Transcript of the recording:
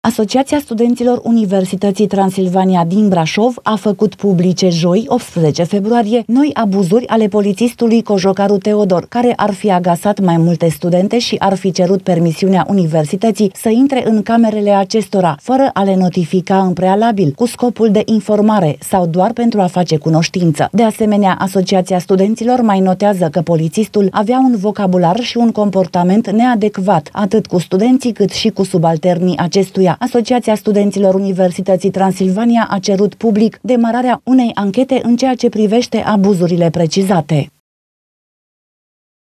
Asociația Studenților Universității Transilvania din Brașov a făcut publice joi, 18 februarie, noi abuzuri ale polițistului Cojocaru Teodor, care ar fi agasat mai multe studente și ar fi cerut permisiunea universității să intre în camerele acestora, fără a le notifica în prealabil, cu scopul de informare sau doar pentru a face cunoștință. De asemenea, Asociația Studenților mai notează că polițistul avea un vocabular și un comportament neadecvat, atât cu studenții cât și cu subalternii acestuia acestuia, Asociația Studenților Universității Transilvania a cerut public demararea unei anchete în ceea ce privește abuzurile precizate.